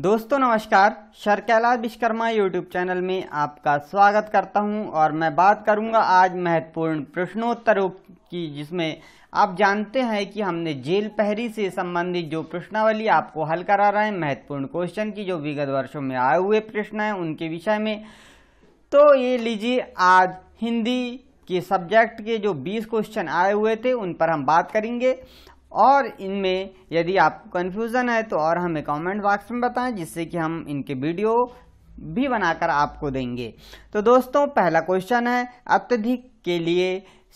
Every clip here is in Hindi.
दोस्तों नमस्कार sir Kailash Vishwakarma YouTube channel में आपका स्वागत करता हूं और मैं बात करूंगा आज महत्वपूर्ण प्रश्नोत्तरों की जिसमें आप जानते हैं कि हमने जेल पहरी से संबंधित जो प्रश्नावली आपको हल करा रहे हैं महत्वपूर्ण क्वेश्चन की जो विगत वर्षों में आए हुए प्रश्न हैं उनके विषय में तो ये लीजिए आज हिंदी के सब्जेक्ट के जो 20 क्वेश्चन आए हुए थे उन पर हम बात करेंगे और इनमें यदि आपको कन्फ्यूज़न है तो और हमें कमेंट बॉक्स में बताएं जिससे कि हम इनके वीडियो भी बनाकर आपको देंगे तो दोस्तों पहला क्वेश्चन है अत्यधिक के लिए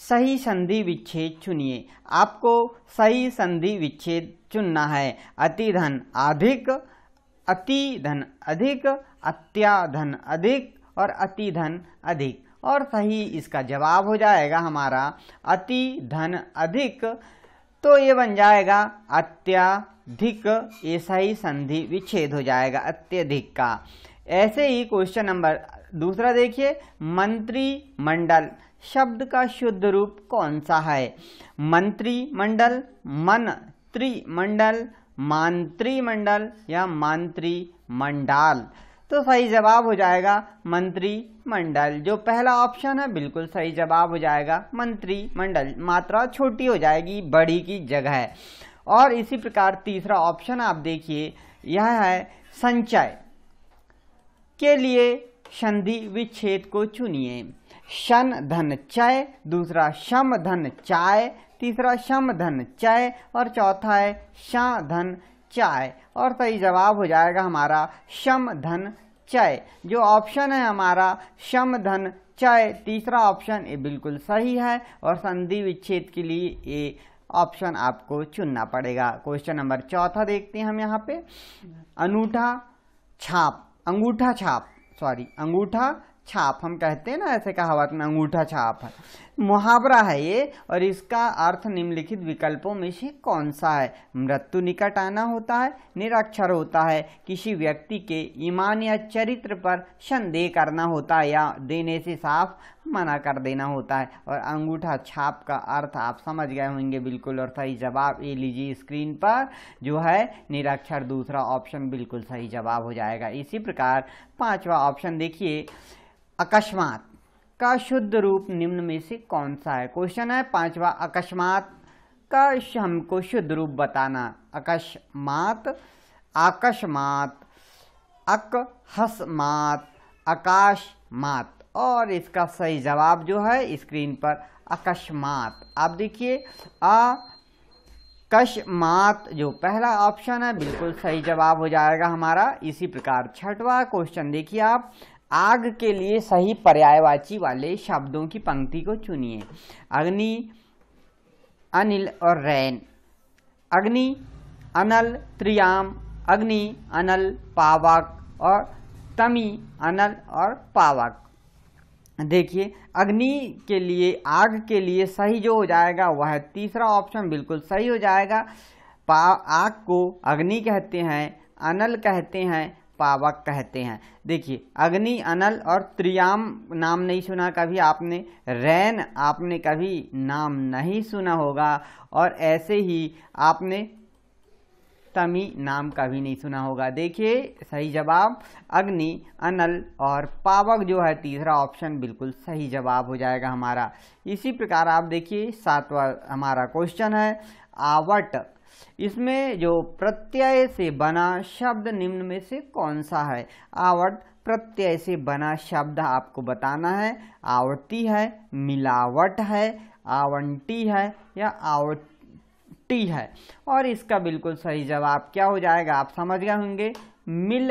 सही संधि विच्छेद चुनिए आपको सही संधि विच्छेद चुनना है अतिधन अधिक अति धन अधिक अत्याधन अधिक और अतिधन अधिक और सही इसका जवाब हो जाएगा हमारा अति धन अधिक तो ये बन जाएगा अत्याधिक ऐसा ही संधि विच्छेद हो जाएगा अत्यधिक का ऐसे ही क्वेश्चन नंबर दूसरा देखिए मंत्रिमंडल शब्द का शुद्ध रूप कौन सा है मंत्रिमंडल मन त्रिमंडल मंडल या मांत्रिमंडाल तो सही जवाब हो जाएगा मंत्रिमंडल जो पहला ऑप्शन है बिल्कुल सही जवाब हो जाएगा मंत्रिमंडल मात्रा छोटी हो जाएगी बड़ी की जगह है और इसी प्रकार तीसरा ऑप्शन आप देखिए यह है संचय के लिए संधि विच्छेद को चुनिए शन धन चय दूसरा शम धन चाय तीसरा शम धन चय और चौथा है शां धन चय और सही तो जवाब हो जाएगा हमारा शम धन चय जो ऑप्शन है हमारा शम धन चय तीसरा ऑप्शन ये बिल्कुल सही है और संधि विच्छेद के लिए ये ऑप्शन आपको चुनना पड़ेगा क्वेश्चन नंबर चौथा देखते हैं हम यहाँ पे अनूठा छाप अंगूठा छाप सॉरी अंगूठा छाप हम कहते हैं ना ऐसे कहावत में अंगूठा छाप मुहावरा है ये और इसका अर्थ निम्नलिखित विकल्पों में से कौन सा है मृत्यु निकट आना होता है निरक्षर होता है किसी व्यक्ति के ईमान या चरित्र पर संदेह करना होता है या देने से साफ मना कर देना होता है और अंगूठा छाप का अर्थ आप समझ गए होंगे बिल्कुल और सही जवाब ये लीजिए स्क्रीन पर जो है निरक्षर दूसरा ऑप्शन बिल्कुल सही जवाब हो जाएगा इसी प्रकार पांचवा ऑप्शन देखिए अकस्मात का शुद्ध रूप निम्न में से कौन सा है क्वेश्चन है पांचवा अकस्मात का हमको शुद्ध रूप बताना अकस्मात आकस्मात अकहस्मात आकाशमात और इसका सही जवाब जो है स्क्रीन पर अकस्मात आप देखिए आ कशमात जो पहला ऑप्शन है बिल्कुल सही जवाब हो जाएगा हमारा इसी प्रकार छठवा क्वेश्चन देखिए आप आग के लिए सही पर्यायवाची वाले शब्दों की पंक्ति को चुनिए अग्नि अनिल और रैन अग्नि अनल त्रियाम अग्नि अनल पावक और तमी अनल और पावक देखिए अग्नि के लिए आग के लिए सही जो हो जाएगा वह तीसरा ऑप्शन बिल्कुल सही हो जाएगा पा आग को अग्नि कहते हैं अनल कहते हैं पावक कहते हैं देखिए अग्नि अनल और त्रियाम नाम नहीं सुना कभी आपने रैन आपने कभी नाम नहीं सुना होगा और ऐसे ही आपने तमी नाम कभी नहीं सुना होगा देखिए सही जवाब अग्नि अनल और पावक जो है तीसरा ऑप्शन बिल्कुल सही जवाब हो जाएगा हमारा इसी प्रकार आप देखिए सातवां हमारा क्वेश्चन है आवट इसमें जो प्रत्यय से बना शब्द निम्न में से कौन सा है आवर्त प्रत्यय से बना शब्द आपको बताना है आवर्ती है मिलावट है आवंटी है या आवटी है और इसका बिल्कुल सही जवाब क्या हो जाएगा आप समझ गए होंगे मिल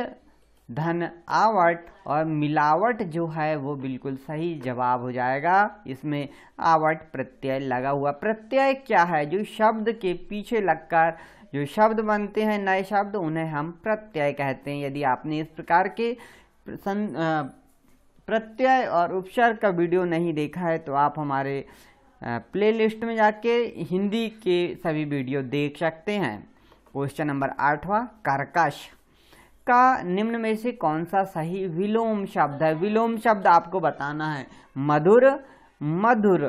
धनावट और मिलावट जो है वो बिल्कुल सही जवाब हो जाएगा इसमें आवट प्रत्यय लगा हुआ प्रत्यय क्या है जो शब्द के पीछे लगकर जो शब्द बनते हैं नए शब्द उन्हें हम प्रत्यय कहते हैं यदि आपने इस प्रकार के प्रत्यय और उपचार का वीडियो नहीं देखा है तो आप हमारे प्लेलिस्ट में जाके हिंदी के सभी वीडियो देख सकते हैं क्वेश्चन नंबर आठवा कर्कश का निम्न में से कौन सा सही विलोम शब्द है विलोम शब्द आपको बताना है मधुर मधुर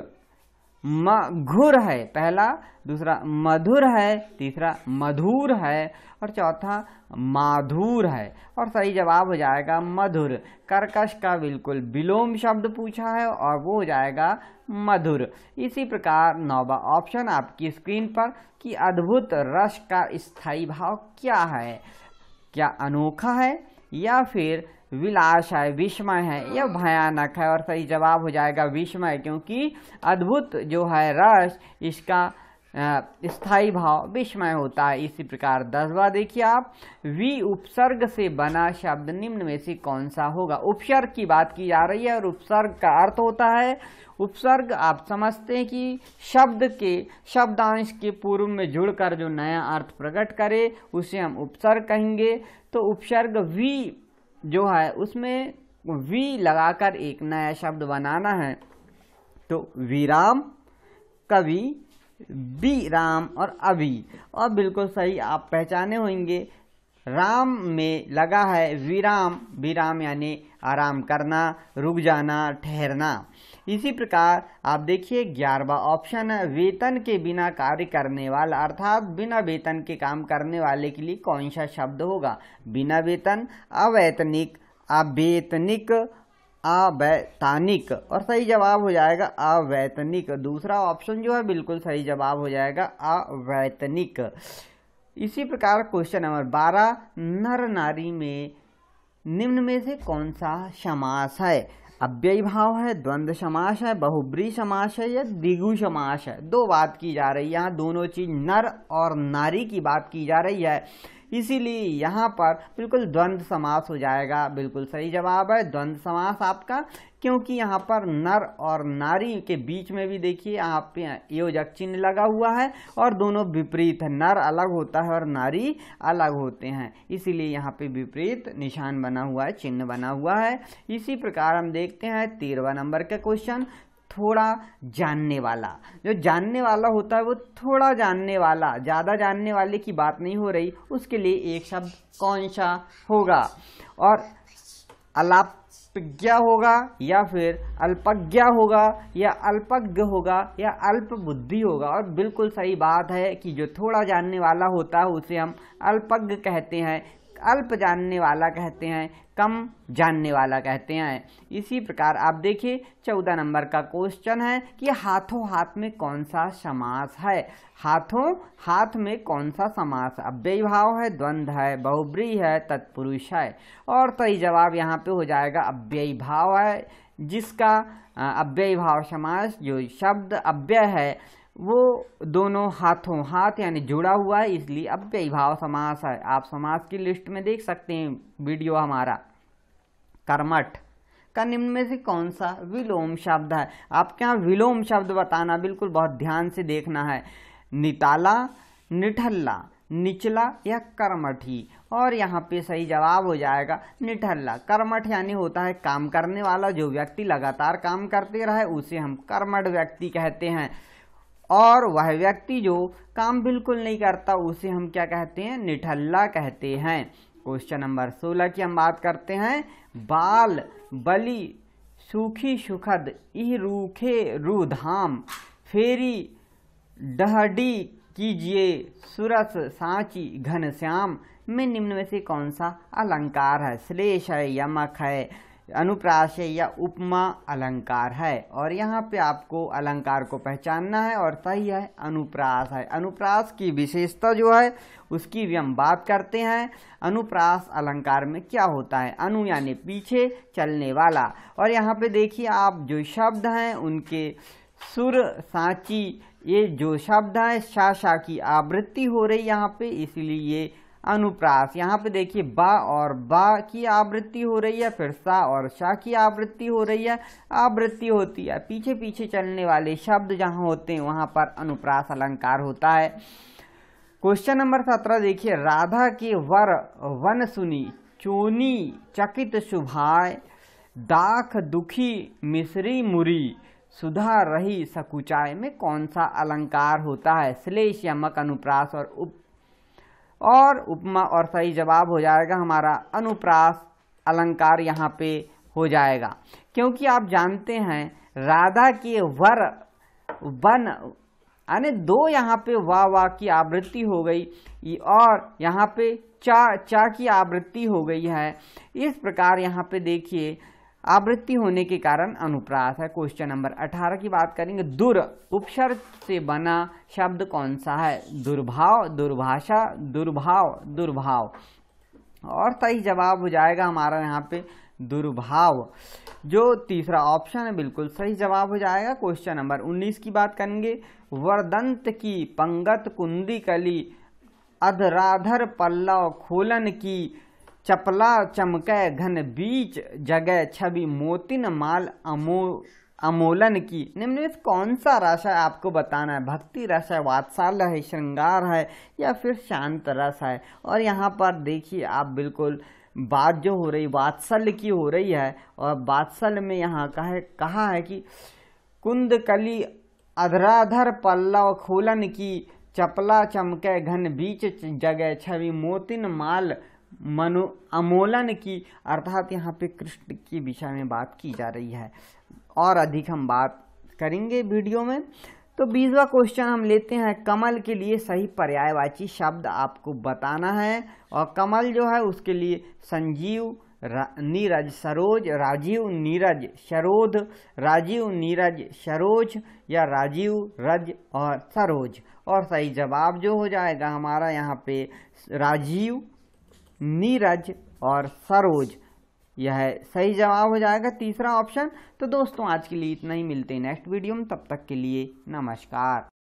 मघुर है पहला दूसरा मधुर है तीसरा मधुर है और चौथा माधुर है और सही जवाब हो जाएगा मधुर कर्कश का बिल्कुल विलोम शब्द पूछा है और वो हो जाएगा मधुर इसी प्रकार नौवा ऑप्शन आपकी स्क्रीन पर कि अद्भुत रस का स्थायी भाव क्या है क्या अनोखा है या फिर विलास है विस्मय है या भयानक है और सही जवाब हो जाएगा विस्मय क्योंकि अद्भुत जो है रस इसका स्थाई भाव विस्मय होता है इसी प्रकार दसवा देखिए आप वी उपसर्ग से बना शब्द निम्न में से कौन सा होगा उपसर्ग की बात की जा रही है और उपसर्ग का अर्थ होता है उपसर्ग आप समझते हैं कि शब्द के शब्दांश के पूर्व में जुड़कर जो नया अर्थ प्रकट करे उसे हम उपसर्ग कहेंगे तो उपसर्ग वी जो है उसमें वी लगाकर एक नया शब्द बनाना है तो विराम कवि बी राम और अभी और बिल्कुल सही आप पहचाने होंगे राम में लगा है विराम विराम यानी आराम करना रुक जाना ठहरना इसी प्रकार आप देखिए ग्यारहवा ऑप्शन है वेतन के बिना कार्य करने वाला अर्थात बिना वेतन के काम करने वाले के लिए कौन सा शब्द होगा बिना वेतन अवैतनिक अवेतनिक अवैतनिक और सही जवाब हो जाएगा अवैतनिक दूसरा ऑप्शन जो है बिल्कुल सही जवाब हो जाएगा अवैतनिक इसी प्रकार क्वेश्चन नंबर बारह नर नारी में निम्न में से कौन सा समास है अव्ययी भाव है द्वंद्व समास है बहुब्री समास है या द्विगु समास है दो बात की जा रही है यहाँ दोनों चीज नर और नारी की बात की जा रही है इसीलिए यहाँ पर बिल्कुल द्वंद्व समास हो जाएगा बिल्कुल सही जवाब है द्वंद्व समास आपका क्योंकि यहाँ पर नर और नारी के बीच में भी देखिए यहाँ पे योजक चिन्ह लगा हुआ है और दोनों विपरीत है नर अलग होता है और नारी अलग होते हैं इसीलिए यहाँ पे विपरीत निशान बना हुआ है चिन्ह बना हुआ है इसी प्रकार हम देखते हैं तेरहवा नंबर का क्वेश्चन थोड़ा जानने वाला जो जानने वाला होता है वो थोड़ा जानने वाला ज़्यादा जानने वाले की बात नहीं हो रही उसके लिए एक शब्द कौन सा होगा और अलापज्ञा होगा या फिर अल्पज्ञा होगा या अल्पज्ञ होगा या अल्प बुद्धि होगा और बिल्कुल सही बात है कि जो थोड़ा जानने वाला होता है उसे हम अल्पज्ञ कहते हैं अल्प जानने वाला कहते हैं कम जानने वाला कहते हैं इसी प्रकार आप देखिए चौदह नंबर का क्वेश्चन है कि हाथों हाथ में कौन सा समास है हाथों हाथ में कौन सा समास अव्यय भाव है द्वंद्व है बहुब्री है तत्पुरुष है और तो जवाब यहाँ पे हो जाएगा अव्यय भाव है जिसका अव्यय भाव समास जो शब्द अव्यय है वो दोनों हाथों हाथ यानी जुड़ा हुआ है इसलिए अव्ययी भाव समास है आप समास की लिस्ट में देख सकते हैं वीडियो हमारा कर्मठ का निम्न में से कौन सा विलोम शब्द है आपके यहाँ विलोम शब्द बताना बिल्कुल बहुत ध्यान से देखना है निताला निठल्ला निचला या कर्मठी और यहाँ पे सही जवाब हो जाएगा निठल्ला कर्मठ यानी होता है काम करने वाला जो व्यक्ति लगातार काम करते रहे उसे हम कर्मठ व्यक्ति कहते हैं और वह व्यक्ति जो काम बिल्कुल नहीं करता उसे हम क्या कहते हैं निठल्ला कहते हैं क्वेश्चन नंबर सोलह की हम बात करते हैं बाल बलि सूखी सुखद इह रूखे रूधाम फेरी डहडी कीजिए सुरस सांची घनश्याम में निम्न में से कौन सा अलंकार है श्लेष है यमक है अनुप्रास या उपमा अलंकार है और यहाँ पे आपको अलंकार को पहचानना है और सही है अनुप्रास है अनुप्रास की विशेषता जो है उसकी भी हम बात करते हैं अनुप्रास अलंकार में क्या होता है अनु यानी पीछे चलने वाला और यहाँ पे देखिए आप जो शब्द हैं उनके सुर सांची ये जो शब्द हैं शाशा की आवृत्ति हो रही यहाँ पे इसलिए ये अनुप्रास यहाँ पे देखिए बा और बा की आवृत्ति हो रही है फिर सा और शाह की आवृत्ति हो रही है आवृत्ति होती है पीछे पीछे चलने वाले शब्द जहाँ होते हैं वहाँ पर अनुप्रास अलंकार होता है क्वेश्चन नंबर सत्रह देखिए राधा के वर वन सुनी चोनी चकित शुभाय दाख दुखी मिश्री मुरी सुधा रही सकुचाय में कौन सा अलंकार होता है श्लेष यमक अनुप्रास और उप और उपमा और सही जवाब हो जाएगा हमारा अनुप्रास अलंकार यहाँ पे हो जाएगा क्योंकि आप जानते हैं राधा के वर वन यानी दो यहाँ पे वाह वाह की आवृत्ति हो गई और यहाँ पे चा चा की आवृत्ति हो गई है इस प्रकार यहाँ पे देखिए आवृत्ति होने के कारण अनुप्रास है क्वेश्चन नंबर 18 की बात करेंगे दुर उपसर्ग से बना शब्द कौन सा है दुर्भाव दुर्भाषा दुर्भाव दुर्भाव और सही जवाब हो जाएगा हमारा यहाँ पे दुर्भाव जो तीसरा ऑप्शन है बिल्कुल सही जवाब हो जाएगा क्वेश्चन नंबर 19 की बात करेंगे वर्दंत की पंगत कुंदी कली अधराधर पल्लव खोलन की चपला चमकै घन बीच जगह छवि मोतिन माल अमो अमोलन की निम्नलिखित कौन सा रस है आपको बताना है भक्ति रस है वात्साल्य है श्रृंगार है या फिर शांत रस है और यहाँ पर देखिए आप बिल्कुल बात जो हो रही वात्सल्य की हो रही है और वात्सल्य में यहाँ का है कहा है कि कुंद कली अधराधर पल्लव खोलन की चपला चमके घन बीच जगह छवि मोतिन माल मनो अमोलन की अर्थात यहाँ पे कृष्ण की विषय में बात की जा रही है और अधिक हम बात करेंगे वीडियो में तो बीसवा क्वेश्चन हम लेते हैं कमल के लिए सही पर्यायवाची शब्द आपको बताना है और कमल जो है उसके लिए संजीव रा, नीरज सरोज राजीव नीरज शरोध राजीव नीरज सरोज या राजीव रज और सरोज और सही जवाब जो हो जाएगा हमारा यहाँ पे राजीव नीरज और सरोज यह सही जवाब हो जाएगा तीसरा ऑप्शन तो दोस्तों आज के लिए इतना ही मिलते हैं नेक्स्ट वीडियो में तब तक के लिए नमस्कार